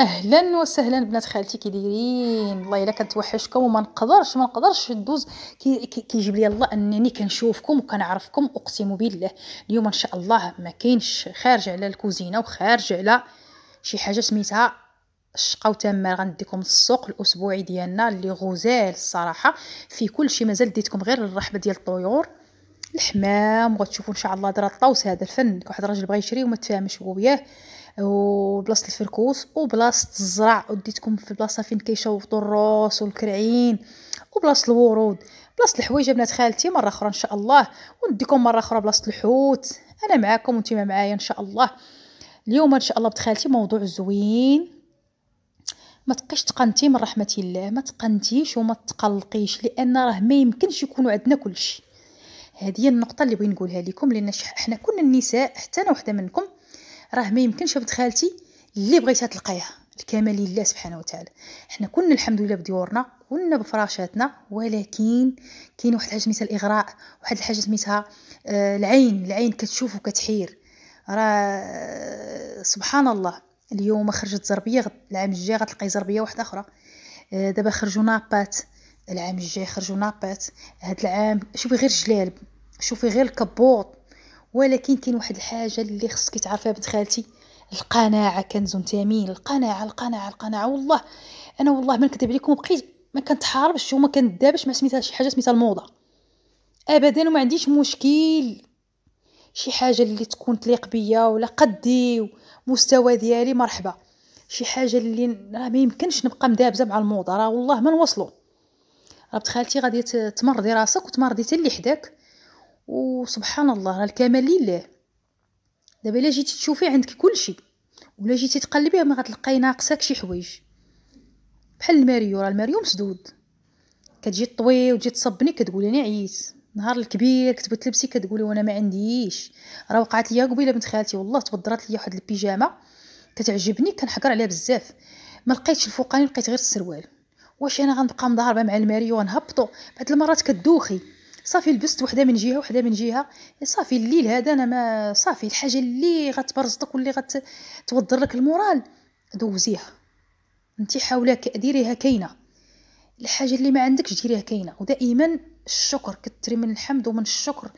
اهلا وسهلا بنات خالتي كي دايرين والله الا كنتوحشكم وما نقدرش ما نقدرش ندوز كيجيب كي لي الله انني كنشوفكم وكنعرفكم اقسم بالله اليوم ان شاء الله ما كاينش خارج على الكوزينه وخارج على شي حاجه سميتها الشقه وتمال غنديكم السوق الاسبوعي ديالنا اللي غزال الصراحه في كل شيء مازال ديتكم غير الرحبه ديال الطيور الحمام وغتشوفوا ان شاء الله درا الطوس هذا الفن واحد الراجل بغى يشري وما تفاهمش هو وياه وبلاصه الفركوس وبلاصه الزرع وديتكم في البلاصه فين كيشوطوا الروس والكرعين وبلاصه الورود بلاصه الحويجه بنات خالتي مره اخرى ان شاء الله ونديكم مره اخرى بلاصه الحوت انا معاكم وانتم معايا ان شاء الله اليوم ان شاء الله بتخالتي موضوع زوين ما تقيش تقنتي من رحمه الله ما تقنتيش وما تقلقيش لان راه ما يمكنش يكونوا عندنا كلشي هذه هي النقطه اللي بغيت نقولها لكم لان حنا كنا النساء حتى انا وحده منكم راه ما يمكنش بنت خالتي اللي بغيتها تلقايها الكمال لله سبحانه وتعالى حنا كنا الحمد لله بديورنا كنا بفراشاتنا ولكن كاين واحد الحاجه سميتها الاغراء واحد الحاجه سميتها آه العين العين كتشوف وكتحير راه آه، سبحان الله اليوم خرجت زربيه العام الجاي غتلقاي زربيه واحده اخرى آه دابا خرجوا نابات العام الجاي خرجوا نابات هاد العام شوفي غير الجلالب شوفي غير الكبوط ولكن كاين واحد الحاجه اللي خصك تعرفيها بنت خالتي القناعه كنز ثمين القناعه القناعه القناعه والله انا والله ما نكذب عليكم بقيت ما كنتحاربش وما كندابش مع سميتها شي حاجه سميتها الموضه ابدا وما عنديش مشكل شي حاجه اللي تكون تليق بيا ولا قدي ومستوى ديالي مرحبا شي حاجه اللي راه ما يمكنش نبقى مدابزه مع الموضه راه والله ما نوصلوا راه بنت خالتي غادي تمرضي راسك وتمرضي حتى اللي حداك وسبحان الله الكمال لله دابا الا جيتي تشوفي عندك كلشي ولا جيتي تقلبيه ما غتلقاي ناقصك شي حوايج بحال الماريو راه الماريو مسدود كتجي طوي وتجي تصبني كتقولي انا عييت نهار الكبير كنت لبسي كتقولي وانا ما عنديش راه وقعت ليا قبيله بنت خالتي والله تبدرات ليا واحد البيجامه كتعجبني كنحقر عليها بزاف ما لقيتش الفوقاني لقيت غير السروال واش انا غنبقى مضاربه مع الماريو غنهبطو بعد المرات كدوخي صافي لبست وحده من جهه وحده من جهه صافي الليل هذا انا ما صافي الحاجه اللي غتبرزطك واللي غتوضر لك المورال دوزيها انت حاولك ديريها كاينه الحاجه اللي ما عندكش ديريها كاينه ودائما الشكر كتري من الحمد ومن الشكر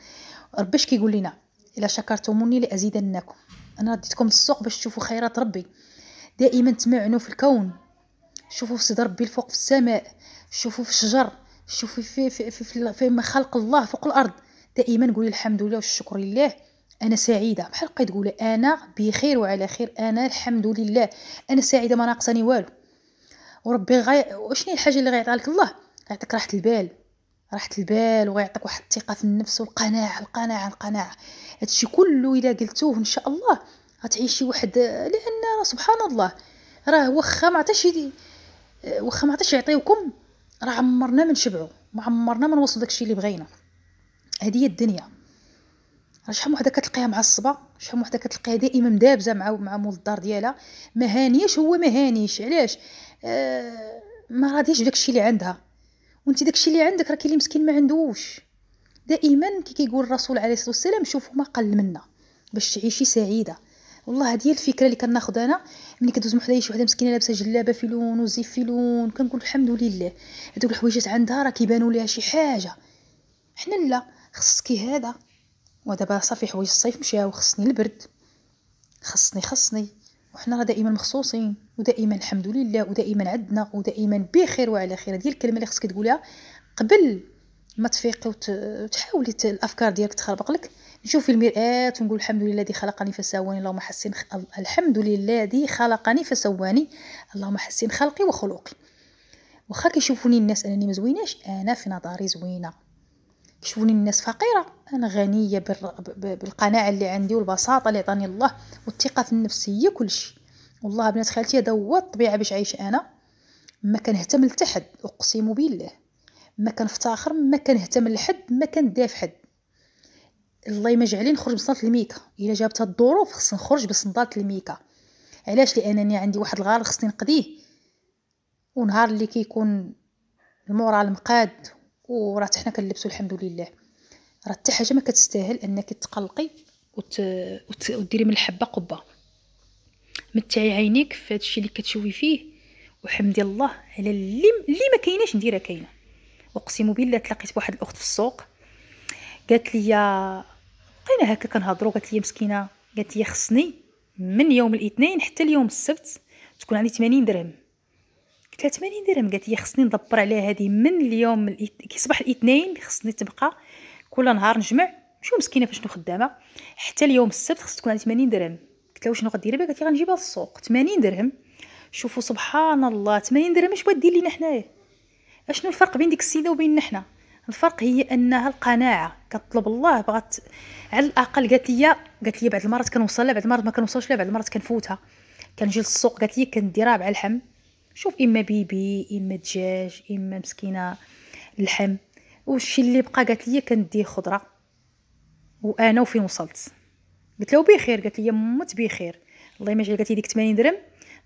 ربي اش كيقول لنا الا شكرتموني لازيدنكم انا رديتكم السوق باش تشوفوا خيرات ربي دائما تمعنوا في الكون شوفوا في صدر ربي الفوق في السماء شوفوا في الشجر شوفي في في في فيما خلق الله فوق الارض دائما قولي الحمد لله والشكر لله انا سعيده بحال بقيت تقولي انا بخير وعلى خير انا الحمد لله انا سعيده ما ناقصني والو وربي غاي وشني الحاجه اللي غيعطيها لك الله غيعطيك راحه البال راحه البال وغيعطيك واحد الثقه في النفس والقناعه القناعه القناعه هادشي كله الا قلتوه ان شاء الله غتعيشي واحد لان سبحان الله راه واخا ما عطاش واخا ما عطاش يعطيوكم راه عمرنا ما نشبعوا ما عمرنا ما نوصل داكشي اللي بغينا هذه هي الدنيا راه شحال وحده كتلقيها معصبه شحال وحده كتلقيها دائما مدابزه مع مع مول الدار ديالها ما هانيش هو ما هانيش علاش آه ما راضيش بداكشي اللي عندها وانت داكشي اللي عندك راه كاين اللي مسكين ما عندوش دائما كي كيقول الرسول عليه الصلاه والسلام شوفوا ما قل منا باش تعيشي سعيده والله هذه هي الفكره اللي كناخذ انا ملي كدوز من حدايا شي وحده مسكينه لابسه جلابه في لون وزيف لون كنقول الحمد لله هذوك الحويجات عندها راه كيبانوا ليها شي حاجه حنا لا خصكي هذا ودابا صافي حوايج الصيف مشاو خصني البرد خصني خصني وحنا راه دائما مخصوصين ودائما الحمد لله ودائما عندنا ودائما بخير وعلى خير هذه الكلمه اللي خصك تقولها قبل ما تفيقي وتحاولي الافكار ديالك تخربق لك نشوف في المرآة ونقول الحمد لله الذي خلقني فسواني اللهم حسن الحمد لله الذي خلقني فسواني اللهم حسن خلقي وخلقي واخا كيشوفوني الناس انني ما زويناش انا في نظري زوينه كيشوفوني الناس فقيره انا غنيه بالقناعه اللي عندي والبساطه اللي عطاني الله والثقه في النفس هي كلشي والله بنات خالتي هذا هو الطبيعه باش عايش انا ما كنهتم لتحد اقسم بالله ما كنفتاخر ما كنهتم لحد ما كندافع حد الله ما جعلني نخرج بصنط الميكا الا جابتها الظروف خصني نخرج بصنط الميكا علاش لانني عندي واحد الغار خصني نقضيه ونهار اللي كيكون المورال مقاد وراه حنا كنلبسو الحمد لله راه حتى حاجه ما كتستاهل انك تقلقي وت... وت... وديري من الحبه قبه متعي عينيك في الشيء اللي كتشوي فيه وحمدي الله على اللي اللي ما كايناش نديرها كاينه اقسم بالله تلاقيت بواحد الاخت في السوق قالت لي بقينا هكا كنهضروا قالت لي مسكينه قالت لي خصني من يوم الاثنين حتى اليوم السبت تكون عندي 80 درهم قلت لها 80 درهم قالت لي خصني ندبر عليها هذه من اليوم كي كيصبح الاثنين خصني تبقى كل نهار نجمع شو مسكينه فاش خدامه حتى اليوم السبت خص تكون عندي 80 درهم قلت لها شنو غديري قالت لي غنجيبها للسوق 80 درهم شوفوا سبحان الله 80 درهم اش بغات دير لينا حنايا اشنو الفرق بين ديك السيده وبين نحنا الفرق هي انها القناعه كطلب الله بغات على الاقل قالت لي قالت لي بعض المرات كنوصل لها بعض المرات ما كنوصلش لها بعض المرات كنفوتها كنجي للسوق قالت لي كنديرها على اللحم شوف اما بيبي اما دجاج اما مسكينه اللحم والشي اللي بقى قالت لي كنديه خضره وانا وفين وصلت قلت لها بخير قالت لي مت بخير الله ما قالت لي ديك 80 درهم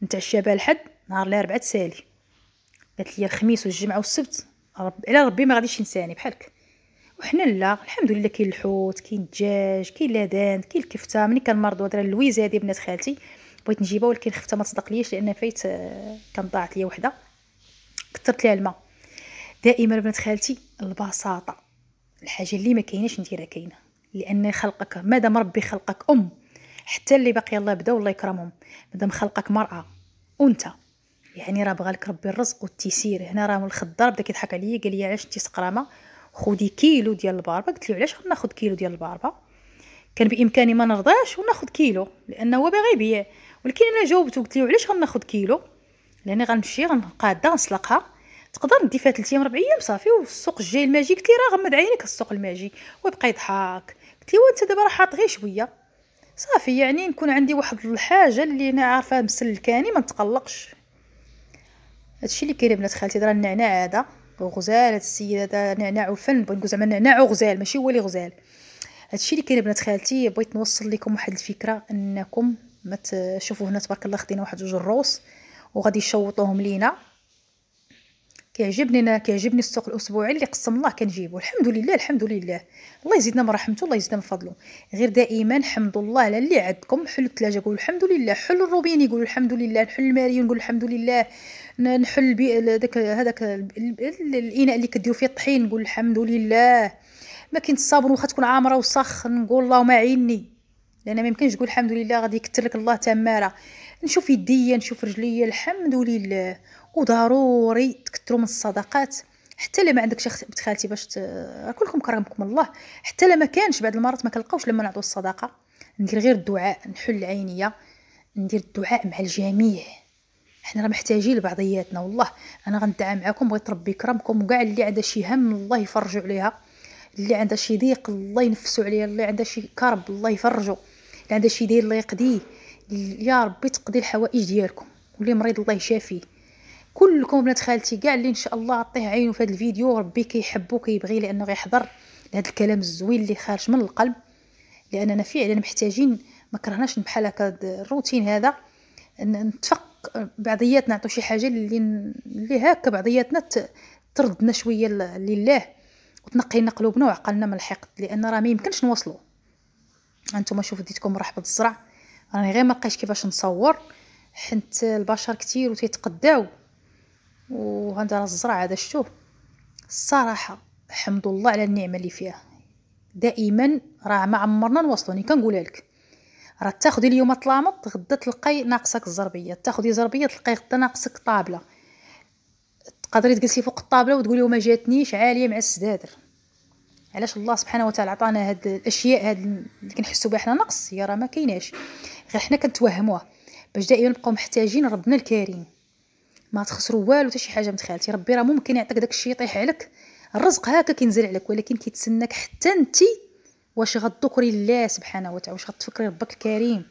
نتعشى بها لحد نهار الاربعاء تسالي قالت لي الخميس والجمعه والسبت رب... على ربي ما غاديش ينساني بحالك وحنا لا الحمد لله كاين الحوت كاين الدجاج كاين لادان كاين الكفته ملي كان مرض ودرا لويزه هذه بنات خالتي بغيت نجيبها ولكن الخفته ما تصدق ليش لان فايت آه، كان ضاعت ليا وحده كثرت ليها الماء دائما بنات خالتي البساطه الحاجه اللي ما كايناش نديرها كاينه لان خلقك مادام ربي خلقك ام حتى اللي باقي الله بدا والله يكرمهم مادام خلقك مراه وانت يعني راه بغالك ربي الرزق والتيسير هنا راه الخضار بدا كيضحك عليا قال لي علاش انت سقرامه خدي كيلو ديال الباربه قلت له علاش غناخد كيلو ديال الباربه كان بامكاني ما نرضاش وناخذ كيلو لانه هو باغي يبيع ولكن انا جاوبته قلت له علاش غناخد كيلو لاني غنمشي غنقاده غنسلقها تقدر ندي فيها 3 ايام 4 ايام صافي والسوق الجاي الماجي قلت له راه غمد عينيك السوق الماجي وبقى يضحك قلت له انت دابا راه حاط غير شويه صافي يعني نكون عندي واحد الحاجه اللي انا عارفه مسلكاني ما نتقلقش هادشي اللي كاين بنات خالتي راه النعناع هذا وغزال هاد السيد هذا نعناع وفن بغيت زعما نعناع وغزال ماشي هو اللي غزال هادشي اللي كاين بنات خالتي بغيت نوصل لكم واحد الفكره انكم ما تشوفوا هنا تبارك الله خدينا واحد جوج الروس وغادي يشوطوهم لينا كيعجبني انا كيعجبني السوق الاسبوعي اللي قسم الله كنجيبو الحمد لله الحمد لله الله يزيدنا من رحمته الله يزيدنا من فضله غير دائما حمد الله على اللي عندكم حل الثلاجه قول الحمد لله حل الروبيني قولوا الحمد لله نحل الماريون نقول الحمد لله نحل داك هذاك الاناء اللي كديروا فيه الطحين نقول الحمد لله ما كنت الصابون واخا تكون عامره وسخن نقول اللهم عيني لان ما يمكنش تقول الحمد لله غادي يكثر لك الله تماره نشوف يديا نشوف رجليا الحمد لله وضروري تكثروا من الصدقات حتى لما عندك شخص بنت خالتي باش ت... كلكم كرمكم الله حتى لما كانش بعض المرات ما كنلقاوش لما نعطوا الصدقه ندير غير الدعاء نحل العينيه ندير الدعاء مع الجميع حنا راه محتاجين لبعضياتنا والله انا غندعى معاكم بغيت ربي يكرمكم وكاع اللي عندها شي هم الله يفرجوا عليها اللي عندها شي ضيق الله ينفسوا عليها اللي عندها شي كرب الله يفرجوا اللي عندها شي دير الله يقضيه يا ربي تقضي الحوائج ديالكم واللي مريض الله يشافيه كلكم بنات خالتي كاع اللي ان شاء الله عطيه عينو في هذا الفيديو ربي كيحبو كيبغي لانه غيحضر لهذا الكلام الزوين اللي خارج من القلب لاننا فعلا محتاجين ما كرهناش بحال هكا الروتين هذا نتفق بعضياتنا نعطو شي حاجه اللي اللي هكا بعضياتنا تردنا شويه لله وتنقي لنا قلوبنا وعقلنا من الحقد لان راه ما يمكنش نوصلو انتم شوف ديتكم رحبه الزرع راني غير ما لقيتش كيفاش نصور حنت البشر كتير وتيتقداو وهذا الزرع هذا شتو الصراحه الحمد الله على النعمه اللي فيها دائما راه ما عمرنا نوصلوني كنقولها لك راه تاخدي اليوم طلامط غدا تلقاي ناقصك الزربيه تاخدي زربيه تلقاي غدا ناقصك طابله تقدري تجلسي فوق الطابله وتقولي ما جاتنيش عاليه مع السدادر علاش الله سبحانه وتعالى عطانا هاد الاشياء هاد اللي كنحسوا بها حنا نقص هي راه ما كايناش غير حنا كنتوهموها باش دائما نبقاو محتاجين ربنا الكريم ما تخسروا والو حتى شي حاجه متخيلتي ربي راه ممكن يعطيك داكشي يطيح عليك الرزق هكا كينزل عليك ولكن كيتسناك حتى انت واش غتذكري الله سبحانه وتعالى واش غتفكري ربك الكريم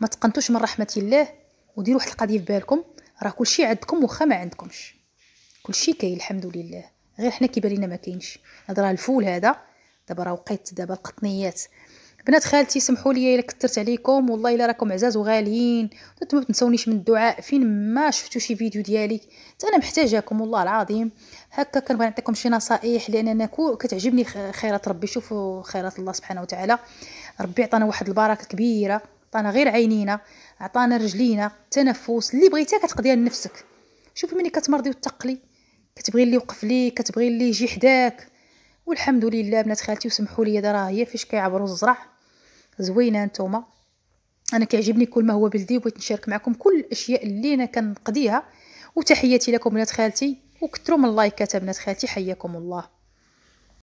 ما تقنتوش من رحمه الله وديروا واحد القضيه في بالكم راه كلشي عندكم واخا ما عندكمش كلشي كاين الحمد لله غير حنا كيبان لينا ما كاينش هذا راه الفول هذا دابا راه وقيت دابا القطنيات بنات خالتي سمحوا لي الا كثرت عليكم والله الا راكم عزاز وغاليين ما تنسونيش من الدعاء فين ما شفتوا شي فيديو ديالي حتى انا محتاجاكم والله العظيم هكا كنبغي نعطيكم شي نصائح لان انا كتعجبني خيرات ربي شوفوا خيرات الله سبحانه وتعالى ربي عطانا واحد البركه كبيره عطانا غير عينينا عطانا رجلينا تنفس اللي بغيتيها كتقضيها لنفسك شوفي ملي كتمرضي وتقلي كتبغي اللي يوقف ليك كتبغي اللي يجي حداك والحمد لله بنات خالتي وسمحوا لي هذا راه هي فاش كيعبروا الزرع زوينه نتوما انا كيعجبني كل ما هو بلدي وبغيت نشارك معكم كل الاشياء اللي انا كنقضيها وتحياتي لكم بنات خالتي وكثروا من اللايكات بنات خالتي حياكم الله